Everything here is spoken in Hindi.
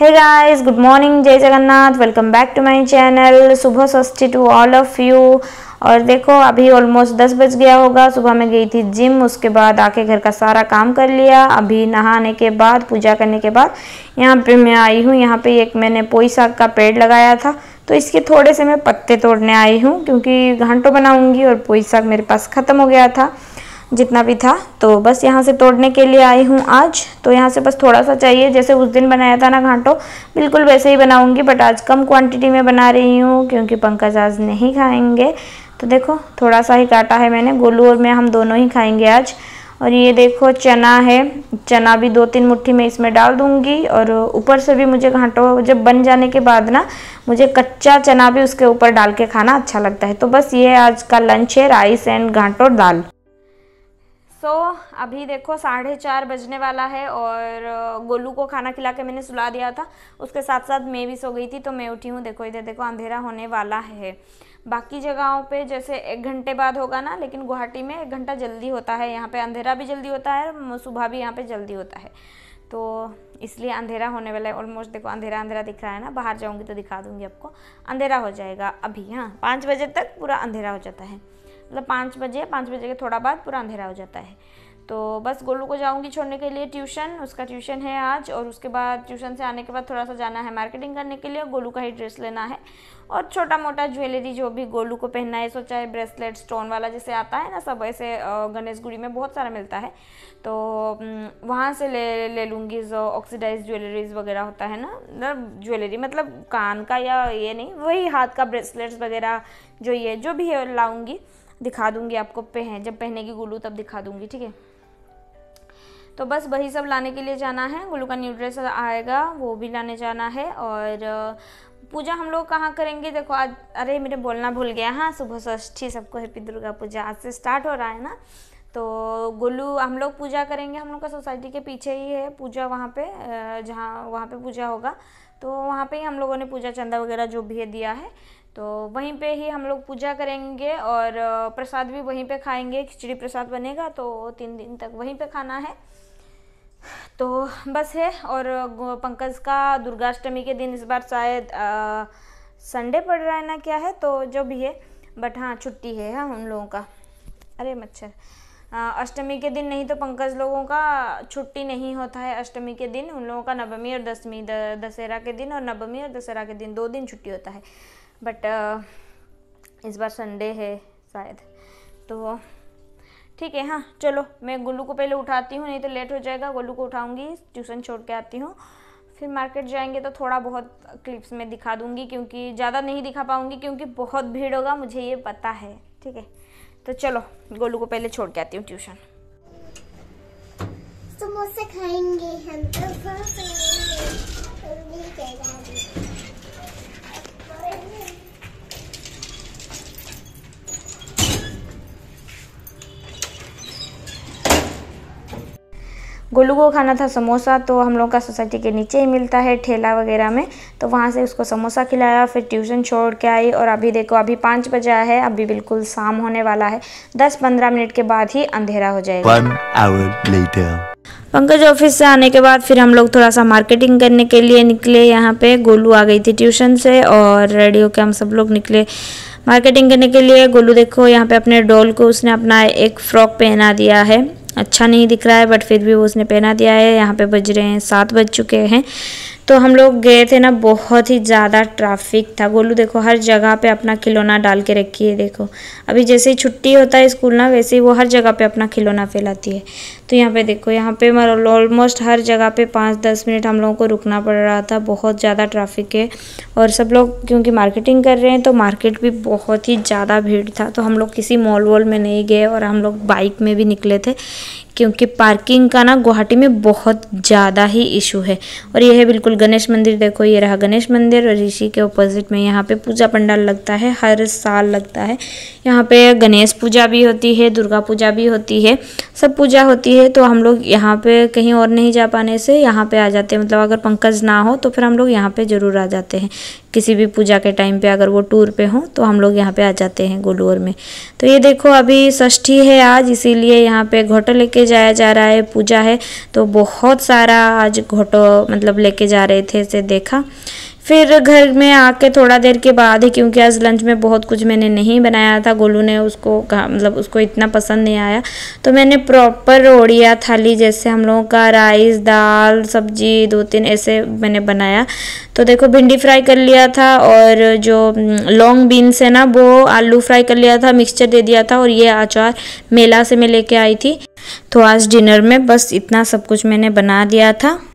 हे गाइस गुड मॉर्निंग जय Jagannath welcome back to my channel सुबह सस्ती टू ऑल ऑफ यू और देखो अभी ऑलमोस्ट दस बज गया होगा सुबह मैं गई थी जिम उसके बाद आके घर का सारा काम कर लिया अभी नहाने के बाद पूजा करने के बाद यहाँ पे मैं आई हूँ यहाँ पे एक मैंने पोई साग का पेड़ लगाया था तो इसके थोड़े से मैं पत्ते तोड़ने आई हूँ क्योंकि घंटों बनाऊँगी और पोई साग मेरे पास ख़त्म हो गया था जितना भी था तो बस यहाँ से तोड़ने के लिए आई हूँ आज तो यहाँ से बस थोड़ा सा चाहिए जैसे उस दिन बनाया था ना घाटो बिल्कुल वैसे ही बनाऊँगी बट आज कम क्वांटिटी में बना रही हूँ क्योंकि पंकज आज नहीं खाएंगे तो देखो थोड़ा सा ही काटा है मैंने गोलू और मैं हम दोनों ही खाएंगे आज और ये देखो चना है चना भी दो तीन मुट्ठी में इसमें डाल दूंगी और ऊपर से भी मुझे घाटों जब बन जाने के बाद ना मुझे कच्चा चना भी उसके ऊपर डाल के खाना अच्छा लगता है तो बस ये आज का लंच है राइस एंड घाटों दाल सो so, अभी देखो साढ़े चार बजने वाला है और गोलू को खाना खिला के मैंने सुला दिया था उसके साथ साथ मैं भी सो गई थी तो मैं उठी हूँ देखो इधर देखो अंधेरा होने वाला है बाकी जगहों पे जैसे एक घंटे बाद होगा ना लेकिन गुवाहाटी में एक घंटा जल्दी होता है यहाँ पे अंधेरा भी जल्दी होता है सुबह भी यहाँ पर जल्दी होता है तो इसलिए अंधेरा होने वाला है ऑलमोस्ट देखो अंधेरा अंधेरा दिख रहा है ना बाहर जाऊँगी तो दिखा दूँगी आपको अंधेरा हो जाएगा अभी हाँ पाँच बजे तक पूरा अंधेरा हो जाता है मतलब पाँच बजे पाँच बजे के थोड़ा बाद पूरा अंधेरा हो जाता है तो बस गोलू को जाऊंगी छोड़ने के लिए ट्यूशन उसका ट्यूशन है आज और उसके बाद ट्यूशन से आने के बाद थोड़ा सा जाना है मार्केटिंग करने के लिए गोलू का ही ड्रेस लेना है और छोटा मोटा ज्वेलरी जो भी गोलू को पहनना है सोचा है ब्रेसलेट स्टोन वाला जैसे आता है ना सब ऐसे गणेश गुड़ी में बहुत सारा मिलता है तो वहाँ से ले ले लूँगी जो ऑक्सीडाइज ज्वेलरीज वगैरह होता है ना मतलब ज्वेलरी मतलब कान का या ये नहीं वही हाथ का ब्रेसलेट्स वगैरह जो ये जो भी है लाऊँगी दिखा दूंगी आपको पहन जब पहनेगी गुल्लू तब दिखा दूंगी ठीक है तो बस वही सब लाने के लिए जाना है गुल्लू का न्यू ड्रेस आएगा वो भी लाने जाना है और पूजा हम लोग कहाँ करेंगे देखो आज अरे मेरे बोलना भूल गया हाँ सुबह षष्ठी सबको हैप्पी दुर्गा पूजा आज से स्टार्ट हो रहा है ना तो गुल्लू हम लोग पूजा करेंगे हम लोग का सोसाइटी के पीछे ही है पूजा वहाँ पे जहाँ वहाँ पे पूजा होगा तो वहाँ पे ही हम लोगों ने पूजा चंदा वगैरह जो भी है दिया है तो वहीं पे ही हम लोग पूजा करेंगे और प्रसाद भी वहीं पे खाएंगे खिचड़ी प्रसाद बनेगा तो तीन दिन तक वहीं पे खाना है तो बस है और पंकज का दुर्गाष्टमी के दिन इस बार शायद संडे पड़ रहा है ना क्या है तो जो भी है बट हाँ छुट्टी है हाँ उन लोगों का अरे मच्छर अष्टमी के दिन नहीं तो पंकज लोगों का छुट्टी नहीं होता है अष्टमी के दिन उन लोगों का नवमी और दसवीं दशहरा के दिन और नवमी और दशहरा के दिन दो दिन छुट्टी होता है बट uh, इस बार संडे है शायद तो ठीक है हाँ चलो मैं गोलू को पहले उठाती हूँ नहीं तो लेट हो जाएगा गोलू को उठाऊँगी ट्यूशन छोड़ के आती हूँ फिर मार्केट जाएंगे तो थोड़ा बहुत क्लिप्स में दिखा दूँगी क्योंकि ज़्यादा नहीं दिखा पाऊँगी क्योंकि बहुत भीड़ होगा मुझे ये पता है ठीक है तो चलो गोलू को पहले छोड़ के आती हूँ ट्यूशन समोसे खाएंगे हम तो गोलू को खाना था समोसा तो हम लोग का सोसाइटी के नीचे ही मिलता है ठेला वगैरह में तो वहाँ से उसको समोसा खिलाया फिर ट्यूशन छोड़ के आई और अभी देखो अभी पाँच बजा है अभी बिल्कुल शाम होने वाला है दस पंद्रह मिनट के बाद ही अंधेरा हो जाएगा पंकज ऑफिस से आने के बाद फिर हम लोग थोड़ा सा मार्केटिंग करने के लिए निकले यहाँ पे गोलू आ गई थी ट्यूशन से और रेडी के हम सब लोग निकले मार्केटिंग करने के लिए गोलू देखो यहाँ पे अपने डॉल को उसने अपना एक फ्रॉक पहना दिया है अच्छा नहीं दिख रहा है बट फिर भी उसने पहना दिया है यहाँ पे बज रहे हैं सात बज चुके हैं तो हम लोग गए थे ना बहुत ही ज़्यादा ट्रैफिक था गोलू देखो हर जगह पे अपना खिलौना डाल के रखी है देखो अभी जैसे ही छुट्टी होता है स्कूल ना वैसे ही वो हर जगह पे अपना खिलौना फैलाती है तो यहाँ पे देखो यहाँ पे ऑलमोस्ट हर जगह पे पाँच दस मिनट हम लोगों को रुकना पड़ रहा था बहुत ज़्यादा ट्राफिक है और सब लोग क्योंकि मार्केटिंग कर रहे हैं तो मार्केट भी बहुत ही ज़्यादा भीड़ था तो हम लोग किसी मॉल वॉल में नहीं गए और हम लोग बाइक में भी निकले थे क्योंकि पार्किंग का ना गुवाहाटी में बहुत ज़्यादा ही इशू है और यह है बिल्कुल गणेश मंदिर देखो ये रहा गणेश मंदिर और इसी के ऑपोजिट में यहाँ पे पूजा पंडाल लगता है हर साल लगता है यहाँ पे गणेश पूजा भी होती है दुर्गा पूजा भी होती है सब पूजा होती है तो हम लोग यहाँ पर कहीं और नहीं जा पाने से यहाँ पर आ जाते हैं मतलब अगर पंकज ना हो तो फिर हम लोग यहाँ पे ज़रूर आ जाते हैं किसी भी पूजा के टाइम पे अगर वो टूर पे हों तो हम लोग यहाँ पे आ जाते हैं गोलूर में तो ये देखो अभी षष्ठी है आज इसीलिए यहाँ पे घोटो लेके जाया जा रहा है पूजा है तो बहुत सारा आज घोटो मतलब लेके जा रहे थे से देखा फिर घर में आके थोड़ा देर के बाद ही क्योंकि आज लंच में बहुत कुछ मैंने नहीं बनाया था गोलू ने उसको मतलब उसको इतना पसंद नहीं आया तो मैंने प्रॉपर ओडिया थाली जैसे हम लोगों का राइस दाल सब्जी दो तीन ऐसे मैंने बनाया तो देखो भिंडी फ्राई कर लिया था और जो लॉन्ग हम्म, बीन्स है ना वो आलू फ्राई कर लिया था मिक्सचर दे दिया था और ये अचार मेला से मैं लेके आई थी तो आज डिनर में बस इतना सब कुछ मैंने बना दिया था